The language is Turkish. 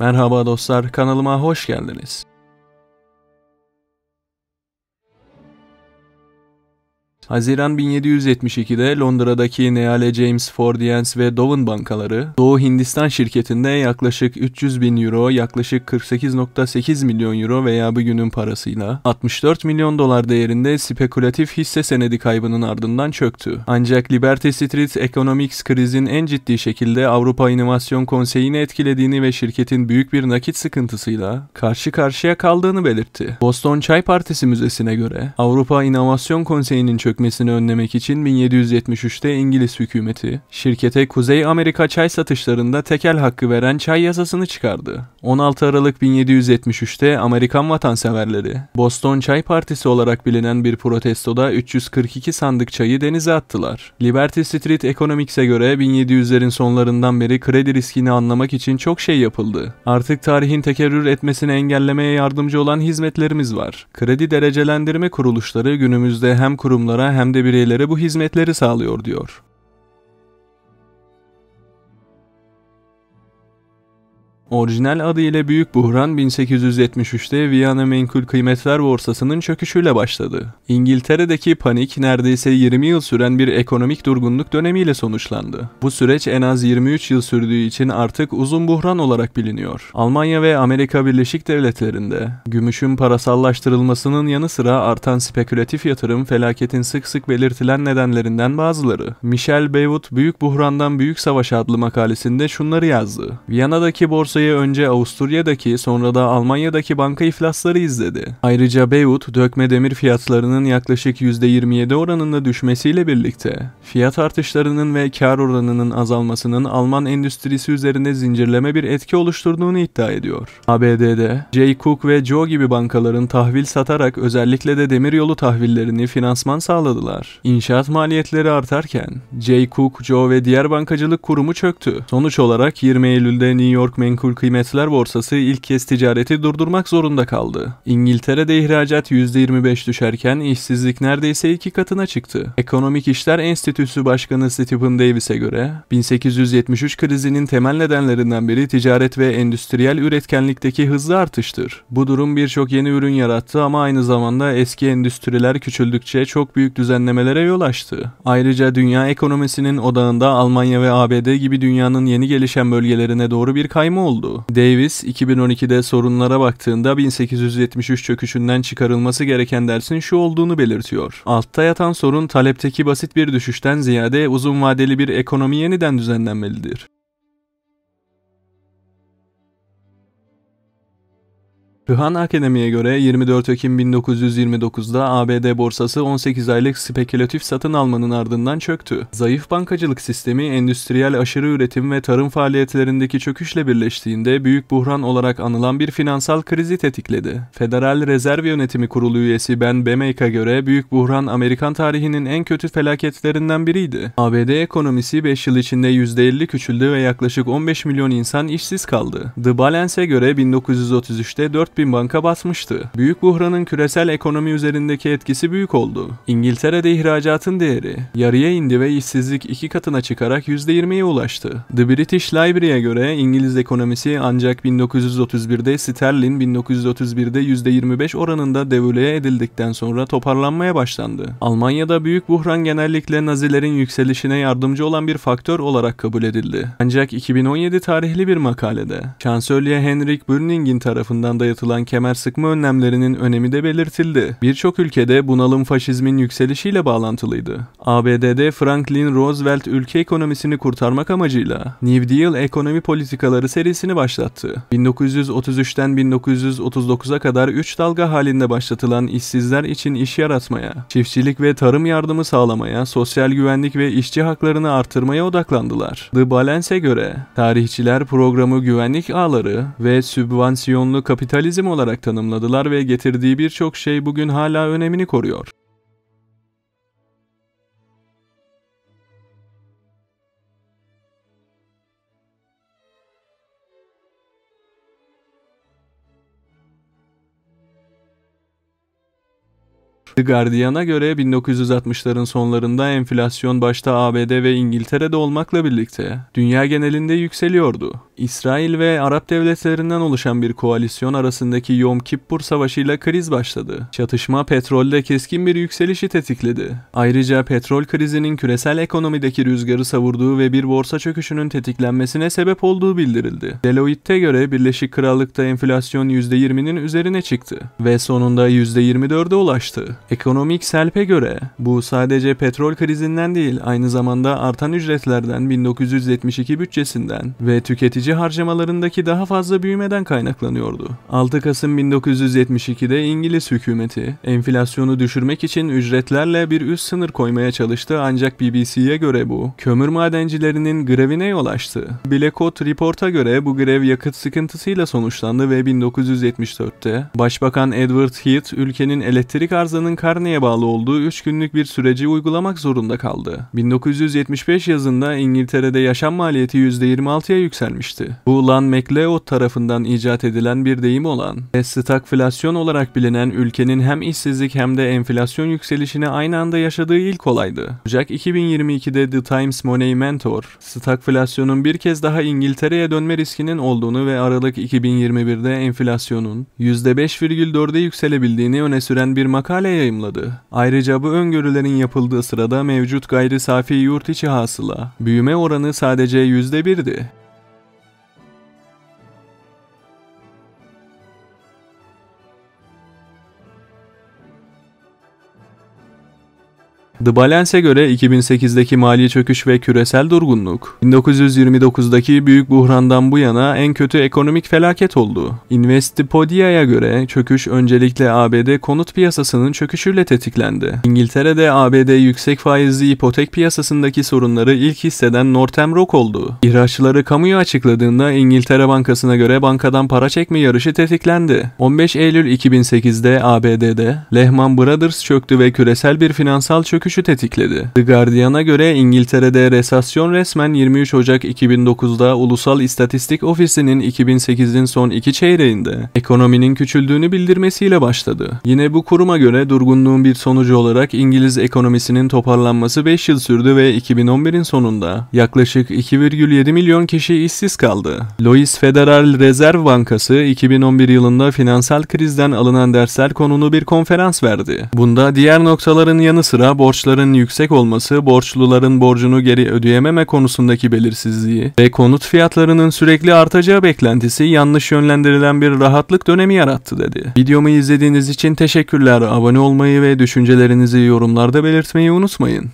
Merhaba dostlar, kanalıma hoş geldiniz. Haziran 1772'de Londra'daki Neale James Fordians ve Dovan bankaları Doğu Hindistan şirketinde yaklaşık 300 bin euro yaklaşık 48.8 milyon euro veya bugünün parasıyla 64 milyon dolar değerinde spekülatif hisse senedi kaybının ardından çöktü. Ancak Liberty Street Economics krizin en ciddi şekilde Avrupa İnovasyon Konseyi'ni etkilediğini ve şirketin büyük bir nakit sıkıntısıyla karşı karşıya kaldığını belirtti. Boston Çay Partisi Müzesi'ne göre Avrupa İnovasyon Konseyi'nin çöktüğü çökmesini önlemek için 1773'te İngiliz hükümeti şirkete Kuzey Amerika çay satışlarında tekel hakkı veren çay yasasını çıkardı. 16 Aralık 1773'te Amerikan vatanseverleri Boston Çay Partisi olarak bilinen bir protestoda 342 sandık çayı denize attılar. Liberty Street Economics'e göre 1700'lerin sonlarından beri kredi riskini anlamak için çok şey yapıldı. Artık tarihin tekerrür etmesini engellemeye yardımcı olan hizmetlerimiz var. Kredi derecelendirme kuruluşları günümüzde hem kurumlara hem de bireylere bu hizmetleri sağlıyor diyor. Orijinal adıyla Büyük Buhran 1873'te Viyana Menkul Kıymetler Borsası'nın çöküşüyle başladı. İngiltere'deki panik neredeyse 20 yıl süren bir ekonomik durgunluk dönemiyle sonuçlandı. Bu süreç en az 23 yıl sürdüğü için artık uzun buhran olarak biliniyor. Almanya ve Amerika Birleşik Devletleri'nde gümüşün parasallaştırılmasının yanı sıra artan spekülatif yatırım felaketin sık sık belirtilen nedenlerinden bazıları. Michel Beywood Büyük Buhran'dan Büyük Savaş adlı makalesinde şunları yazdı. Viyana'daki borsa borsayı önce Avusturya'daki sonra da Almanya'daki banka iflasları izledi. Ayrıca Beyrut dökme demir fiyatlarının yaklaşık %27 oranında düşmesiyle birlikte fiyat artışlarının ve kar oranının azalmasının Alman endüstrisi üzerinde zincirleme bir etki oluşturduğunu iddia ediyor. ABD'de J. Cook ve Joe gibi bankaların tahvil satarak özellikle de demiryolu tahvillerini finansman sağladılar. İnşaat maliyetleri artarken J. Cook, Joe ve diğer bankacılık kurumu çöktü. Sonuç olarak 20 Eylül'de New York Menkul Menkul Kıymetler Borsası ilk kez ticareti durdurmak zorunda kaldı. İngiltere'de ihracat %25 düşerken işsizlik neredeyse iki katına çıktı. Ekonomik İşler Enstitüsü Başkanı Stephen Davis'e göre 1873 krizinin temel nedenlerinden biri ticaret ve endüstriyel üretkenlikteki hızlı artıştır. Bu durum birçok yeni ürün yarattı ama aynı zamanda eski endüstriler küçüldükçe çok büyük düzenlemelere yol açtı. Ayrıca dünya ekonomisinin odağında Almanya ve ABD gibi dünyanın yeni gelişen bölgelerine doğru bir kayma oldu oldu. Davis 2012'de sorunlara baktığında 1873 çöküşünden çıkarılması gereken dersin şu olduğunu belirtiyor. Altta yatan sorun talepteki basit bir düşüşten ziyade uzun vadeli bir ekonomi yeniden düzenlenmelidir. Pühan Akademi'ye göre 24 Ekim 1929'da ABD borsası 18 aylık spekülatif satın almanın ardından çöktü. Zayıf bankacılık sistemi endüstriyel aşırı üretim ve tarım faaliyetlerindeki çöküşle birleştiğinde büyük buhran olarak anılan bir finansal krizi tetikledi. Federal Rezerv Yönetimi Kurulu üyesi Ben Bemake'a göre büyük buhran Amerikan tarihinin en kötü felaketlerinden biriydi. ABD ekonomisi 5 yıl içinde %50 küçüldü ve yaklaşık 15 milyon insan işsiz kaldı. The Balance'e göre 1933'te 4 bin banka basmıştı. Büyük buhranın küresel ekonomi üzerindeki etkisi büyük oldu. İngiltere'de ihracatın değeri yarıya indi ve işsizlik iki katına çıkarak %20'ye ulaştı. The British Library'e göre İngiliz ekonomisi ancak 1931'de sterlin 1931'de %25 oranında devalüe edildikten sonra toparlanmaya başlandı. Almanya'da büyük buhran genellikle Nazilerin yükselişine yardımcı olan bir faktör olarak kabul edildi. Ancak 2017 tarihli bir makalede Şansölye Henrik Brüning'in tarafından dayatılmıştı abartılan kemer sıkma önlemlerinin önemi de belirtildi. Birçok ülkede bunalım faşizmin yükselişiyle bağlantılıydı. ABD'de Franklin Roosevelt ülke ekonomisini kurtarmak amacıyla New Deal ekonomi politikaları serisini başlattı. 1933'ten 1939'a kadar 3 dalga halinde başlatılan işsizler için iş yaratmaya, çiftçilik ve tarım yardımı sağlamaya, sosyal güvenlik ve işçi haklarını artırmaya odaklandılar. The Balance'e göre tarihçiler programı güvenlik ağları ve sübvansiyonlu kapitalizm kapitalizm olarak tanımladılar ve getirdiği birçok şey bugün hala önemini koruyor. The Guardian'a göre 1960'ların sonlarında enflasyon başta ABD ve İngiltere'de olmakla birlikte dünya genelinde yükseliyordu. İsrail ve Arap devletlerinden oluşan bir koalisyon arasındaki Yom Kippur Savaşıyla kriz başladı. Çatışma petrolde keskin bir yükselişi tetikledi. Ayrıca petrol krizinin küresel ekonomideki rüzgarı savurduğu ve bir borsa çöküşünün tetiklenmesine sebep olduğu bildirildi. Deloitte'e göre Birleşik Krallık'ta enflasyon %20'nin üzerine çıktı ve sonunda %24'e ulaştı. Ekonomik Selp'e göre bu sadece petrol krizinden değil aynı zamanda artan ücretlerden 1972 bütçesinden ve tüketici Harcı harcamalarındaki daha fazla büyümeden kaynaklanıyordu. 6 Kasım 1972'de İngiliz hükümeti enflasyonu düşürmek için ücretlerle bir üst sınır koymaya çalıştı ancak BBC'ye göre bu kömür madencilerinin grevine yol açtı. Blackwood Report'a göre bu grev yakıt sıkıntısıyla sonuçlandı ve 1974'te Başbakan Edward Heath ülkenin elektrik arzının karneye bağlı olduğu 3 günlük bir süreci uygulamak zorunda kaldı. 1975 yazında İngiltere'de yaşam maliyeti %26'ya yükselmişti edilmişti. Bu Lan McLeod tarafından icat edilen bir deyim olan ve stagflasyon olarak bilinen ülkenin hem işsizlik hem de enflasyon yükselişini aynı anda yaşadığı ilk olaydı. Ocak 2022'de The Times Money Mentor, stagflasyonun bir kez daha İngiltere'ye dönme riskinin olduğunu ve Aralık 2021'de enflasyonun %5,4'e yükselebildiğini öne süren bir makale yayımladı. Ayrıca bu öngörülerin yapıldığı sırada mevcut gayri safi yurt içi hasıla, büyüme oranı sadece %1'di. The Balance'e göre 2008'deki mali çöküş ve küresel durgunluk, 1929'daki büyük buhrandan bu yana en kötü ekonomik felaket oldu. Investopedia'ya göre çöküş öncelikle ABD konut piyasasının çöküşüyle tetiklendi. İngiltere'de ABD yüksek faizli ipotek piyasasındaki sorunları ilk hisseden Northam Rock oldu. İhraççıları kamuya açıkladığında İngiltere Bankası'na göre bankadan para çekme yarışı tetiklendi. 15 Eylül 2008'de ABD'de Lehman Brothers çöktü ve küresel bir finansal çöküş çöküşü tetikledi. The Guardian'a göre İngiltere'de resasyon resmen 23 Ocak 2009'da Ulusal İstatistik Ofisi'nin 2008'in son iki çeyreğinde ekonominin küçüldüğünü bildirmesiyle başladı. Yine bu kuruma göre durgunluğun bir sonucu olarak İngiliz ekonomisinin toparlanması 5 yıl sürdü ve 2011'in sonunda yaklaşık 2,7 milyon kişi işsiz kaldı. Lois Federal Rezerv Bankası 2011 yılında finansal krizden alınan dersler konulu bir konferans verdi. Bunda diğer noktaların yanı sıra borç borçların yüksek olması, borçluların borcunu geri ödeyememe konusundaki belirsizliği ve konut fiyatlarının sürekli artacağı beklentisi yanlış yönlendirilen bir rahatlık dönemi yarattı dedi. Videomu izlediğiniz için teşekkürler. Abone olmayı ve düşüncelerinizi yorumlarda belirtmeyi unutmayın.